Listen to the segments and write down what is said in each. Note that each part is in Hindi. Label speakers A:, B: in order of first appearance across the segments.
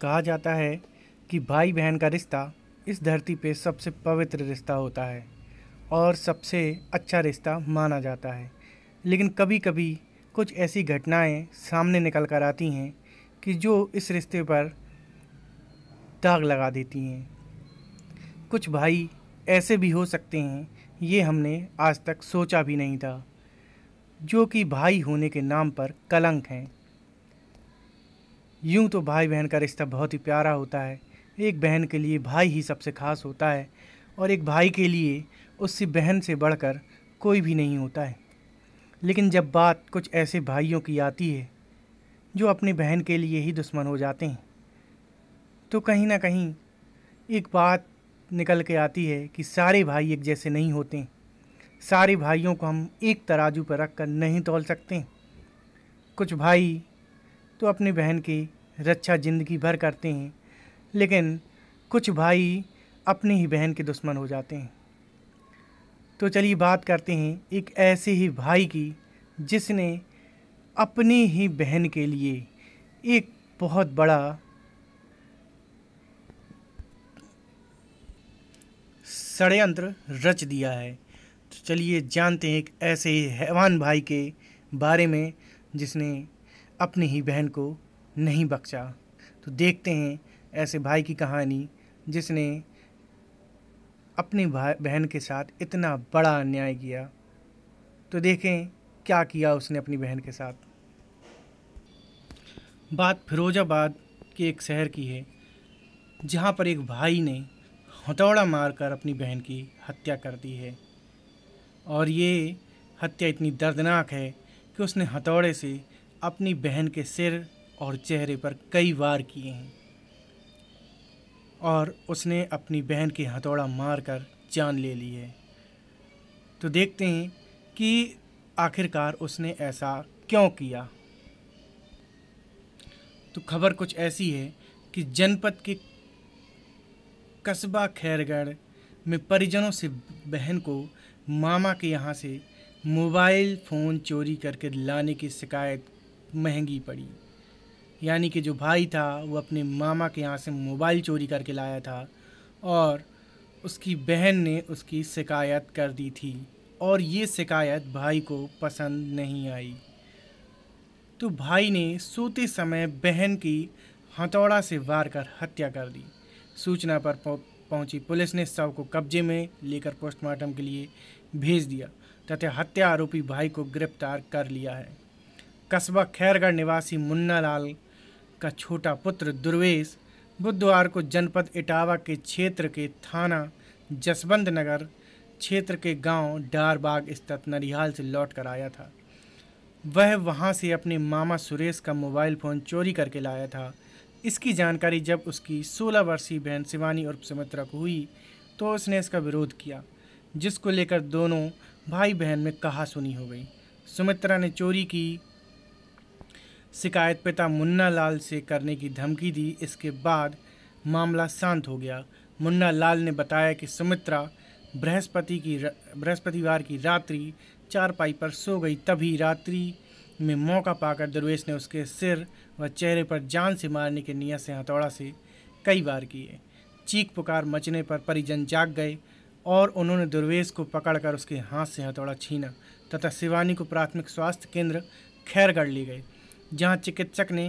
A: कहा जाता है कि भाई बहन का रिश्ता इस धरती पे सबसे पवित्र रिश्ता होता है और सबसे अच्छा रिश्ता माना जाता है लेकिन कभी कभी कुछ ऐसी घटनाएं सामने निकल कर आती हैं कि जो इस रिश्ते पर दाग लगा देती हैं कुछ भाई ऐसे भी हो सकते हैं ये हमने आज तक सोचा भी नहीं था जो कि भाई होने के नाम पर कलंक हैं यूँ तो भाई बहन का रिश्ता बहुत ही प्यारा होता है एक बहन के लिए भाई ही सबसे खास होता है और एक भाई के लिए उससे बहन से बढ़कर कोई भी नहीं होता है लेकिन जब बात कुछ ऐसे भाइयों की आती है जो अपनी बहन के लिए ही दुश्मन हो जाते हैं तो कहीं ना कहीं एक बात निकल के आती है कि सारे भाई एक जैसे नहीं होते सारे भाइयों को हम एक तराजू पर रख कर नहीं तोल सकते कुछ भाई तो अपनी बहन की रक्षा ज़िंदगी भर करते हैं लेकिन कुछ भाई अपनी ही बहन के दुश्मन हो जाते हैं तो चलिए बात करते हैं एक ऐसे ही भाई की जिसने अपनी ही बहन के लिए एक बहुत बड़ा षडयंत्र रच दिया है तो चलिए जानते हैं एक ऐसे ही हैवान भाई के बारे में जिसने अपनी ही बहन को नहीं बख्शा तो देखते हैं ऐसे भाई की कहानी जिसने अपने बहन के साथ इतना बड़ा अन्याय किया तो देखें क्या किया उसने अपनी बहन के साथ बात फिरोजाबाद के एक शहर की है जहाँ पर एक भाई ने हथौड़ा मारकर अपनी बहन की हत्या कर दी है और ये हत्या इतनी दर्दनाक है कि उसने हथौड़े से अपनी बहन के सिर और चेहरे पर कई वार किए हैं और उसने अपनी बहन की हथौड़ा मारकर जान ले ली है तो देखते हैं कि आखिरकार उसने ऐसा क्यों किया तो खबर कुछ ऐसी है कि जनपद के कस्बा खैरगढ़ में परिजनों से बहन को मामा के यहाँ से मोबाइल फ़ोन चोरी करके लाने की शिकायत महंगी पड़ी यानी कि जो भाई था वो अपने मामा के यहाँ से मोबाइल चोरी करके लाया था और उसकी बहन ने उसकी शिकायत कर दी थी और ये शिकायत भाई को पसंद नहीं आई तो भाई ने सोते समय बहन की हथौड़ा से वार कर हत्या कर दी सूचना पर पहुंची पुलिस ने शव को कब्जे में लेकर पोस्टमार्टम के लिए भेज दिया तथा हत्या आरोपी भाई को गिरफ्तार कर लिया है कस्बा खैरगढ़ निवासी मुन्ना लाल का छोटा पुत्र दुर्वेश बुधवार को जनपद इटावा के क्षेत्र के थाना जसवंत नगर क्षेत्र के गांव डारबाग स्थित नरिहाल से लौट कर आया था वह वहां से अपने मामा सुरेश का मोबाइल फ़ोन चोरी करके लाया था इसकी जानकारी जब उसकी 16 वर्षीय बहन शिवानी और सुमित्रा को हुई तो उसने इसका विरोध किया जिसको लेकर दोनों भाई बहन में कहा सुनी हो गई सुमित्रा ने चोरी की शिकायत पिता मुन्ना लाल से करने की धमकी दी इसके बाद मामला शांत हो गया मुन्ना लाल ने बताया कि सुमित्रा बृहस्पति की बृहस्पतिवार की रात्रि चारपाई पर सो गई तभी रात्रि में मौका पाकर दुर्वेश ने उसके सिर व चेहरे पर जान से मारने के नियत से हथौड़ा से कई बार किए चीख पुकार मचने पर परिजन जाग गए और उन्होंने दुर्वेश को पकड़कर उसके हाथ से हथौड़ा छीना तथा शिवानी को प्राथमिक स्वास्थ्य केंद्र खैरगढ़ ले गए जहां चिकित्सक ने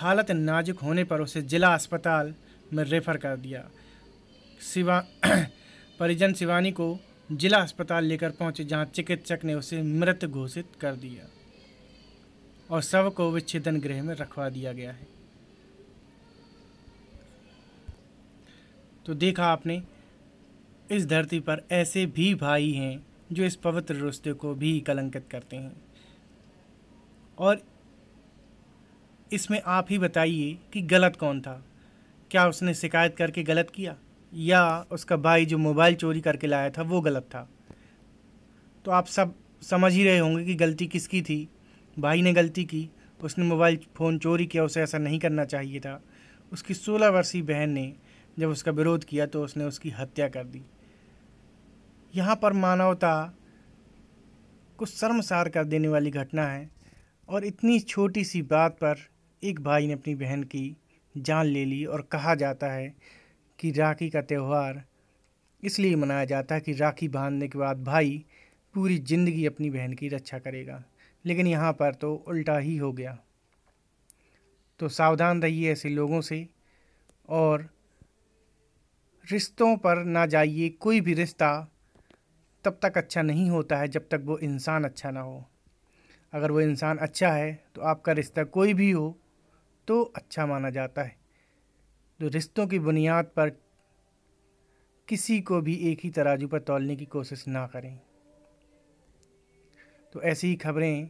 A: हालत नाजुक होने पर उसे जिला अस्पताल में रेफ़र कर दिया शिवा परिजन शिवानी को जिला अस्पताल लेकर पहुंचे जहां चिकित्सक ने उसे मृत घोषित कर दिया और शव को विच्छेदन गृह में रखवा दिया गया है तो देखा आपने इस धरती पर ऐसे भी भाई हैं जो इस पवित्र रिश्ते को भी कलंकित करते हैं और इसमें आप ही बताइए कि गलत कौन था क्या उसने शिकायत करके गलत किया या उसका भाई जो मोबाइल चोरी करके लाया था वो गलत था तो आप सब समझ ही रहे होंगे कि गलती किसकी थी भाई ने गलती की उसने मोबाइल फ़ोन चोरी किया उसे ऐसा नहीं करना चाहिए था उसकी सोलह वर्षीय बहन ने जब उसका विरोध किया तो उसने उसकी हत्या कर दी यहाँ पर मानवता को शर्मसार कर देने वाली घटना है और इतनी छोटी सी बात पर एक भाई ने अपनी बहन की जान ले ली और कहा जाता है कि राखी का त्यौहार इसलिए मनाया जाता है कि राखी बांधने के बाद भाई पूरी ज़िंदगी अपनी बहन की रक्षा करेगा लेकिन यहाँ पर तो उल्टा ही हो गया तो सावधान रहिए ऐसे लोगों से और रिश्तों पर ना जाइए कोई भी रिश्ता तब तक अच्छा नहीं होता है जब तक वो इंसान अच्छा ना हो अगर वो इंसान अच्छा है तो आपका रिश्ता कोई भी हो तो अच्छा माना जाता है जो रिश्तों की बुनियाद पर किसी को भी एक ही तराजू पर तोलने की कोशिश ना करें तो ऐसी ही खबरें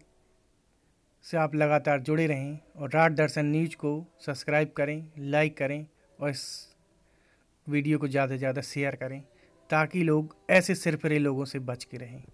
A: से आप लगातार जुड़े रहें और रात दर्शन न्यूज को सब्सक्राइब करें लाइक करें और इस वीडियो को ज़्यादा से ज़्यादा शेयर करें ताकि लोग ऐसे सिरफरे लोगों से बच के रहें